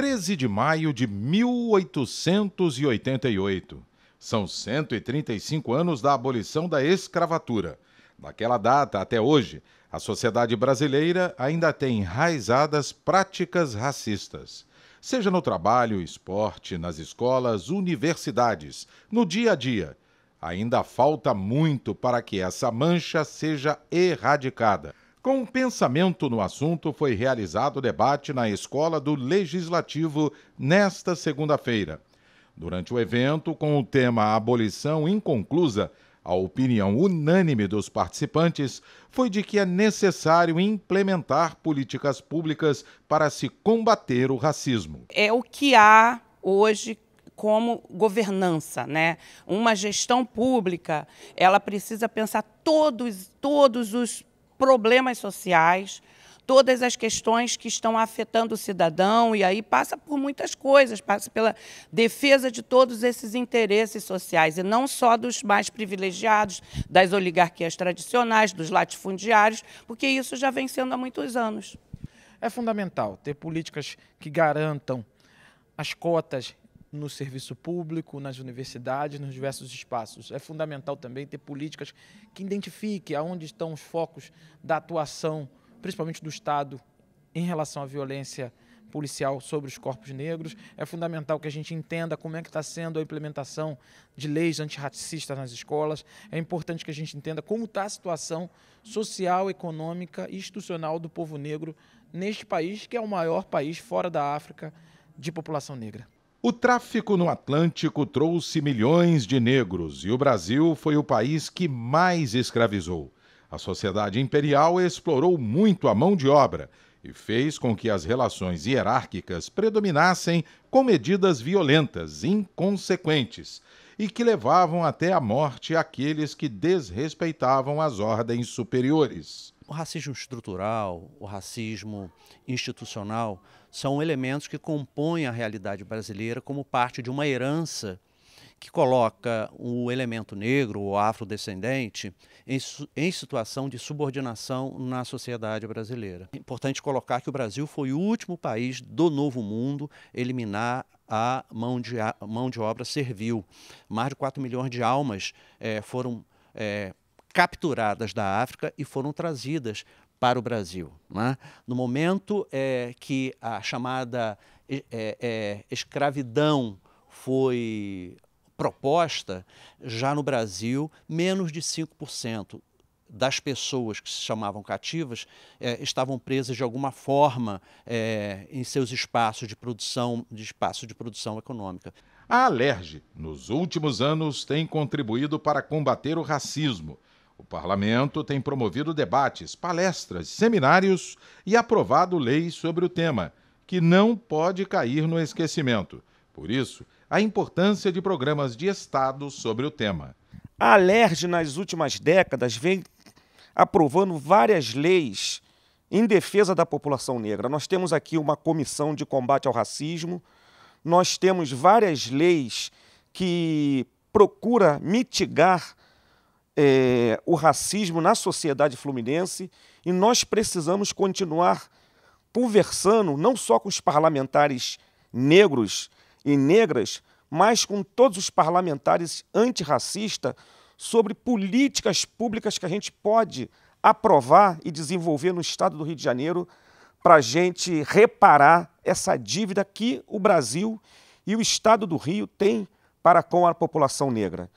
13 de maio de 1888. São 135 anos da abolição da escravatura. Daquela data até hoje, a sociedade brasileira ainda tem enraizadas práticas racistas. Seja no trabalho, esporte, nas escolas, universidades, no dia a dia, ainda falta muito para que essa mancha seja erradicada. Com um pensamento no assunto, foi realizado o debate na Escola do Legislativo nesta segunda-feira. Durante o evento, com o tema Abolição Inconclusa, a opinião unânime dos participantes foi de que é necessário implementar políticas públicas para se combater o racismo. É o que há hoje como governança, né? Uma gestão pública, ela precisa pensar todos, todos os problemas sociais, todas as questões que estão afetando o cidadão, e aí passa por muitas coisas, passa pela defesa de todos esses interesses sociais, e não só dos mais privilegiados, das oligarquias tradicionais, dos latifundiários, porque isso já vem sendo há muitos anos. É fundamental ter políticas que garantam as cotas no serviço público, nas universidades, nos diversos espaços. É fundamental também ter políticas que identifiquem aonde estão os focos da atuação, principalmente do Estado, em relação à violência policial sobre os corpos negros. É fundamental que a gente entenda como é que está sendo a implementação de leis antirracistas nas escolas. É importante que a gente entenda como está a situação social, econômica e institucional do povo negro neste país, que é o maior país fora da África de população negra. O tráfico no Atlântico trouxe milhões de negros e o Brasil foi o país que mais escravizou. A sociedade imperial explorou muito a mão de obra e fez com que as relações hierárquicas predominassem com medidas violentas, inconsequentes e que levavam até a morte aqueles que desrespeitavam as ordens superiores. O racismo estrutural, o racismo institucional são elementos que compõem a realidade brasileira como parte de uma herança que coloca o elemento negro ou afrodescendente em, em, situação de subordinação na sociedade brasileira. É importante colocar que o Brasil foi o último país do Novo Mundo a eliminar a mão de, a, mão de obra servil. Mais de 4 milhões de almas é, foram é, capturadas da África e foram trazidas para o Brasil. É? No momento é, que a chamada é, é, é, escravidão foi proposta, já no Brasil, menos de 5% das pessoas que se chamavam cativas estavam presas de alguma forma em seus espaços de produção, de espaço de produção econômica. A Alerj, nos últimos anos, tem contribuído para combater o racismo o parlamento tem promovido debates, palestras, seminários e aprovado leis sobre o tema, que não pode cair no esquecimento. Por isso, a importância de programas de Estado sobre o tema. A Alerj, nas últimas décadas, vem aprovando várias leis em defesa da população negra. Nós temos aqui uma comissão de combate ao racismo, nós temos várias leis que procura mitigar é, o racismo na sociedade fluminense e nós precisamos continuar conversando não só com os parlamentares negros e negras, mas com todos os parlamentares antirracistas sobre políticas públicas que a gente pode aprovar e desenvolver no estado do Rio de Janeiro para a gente reparar essa dívida que o Brasil e o estado do Rio têm para com a população negra.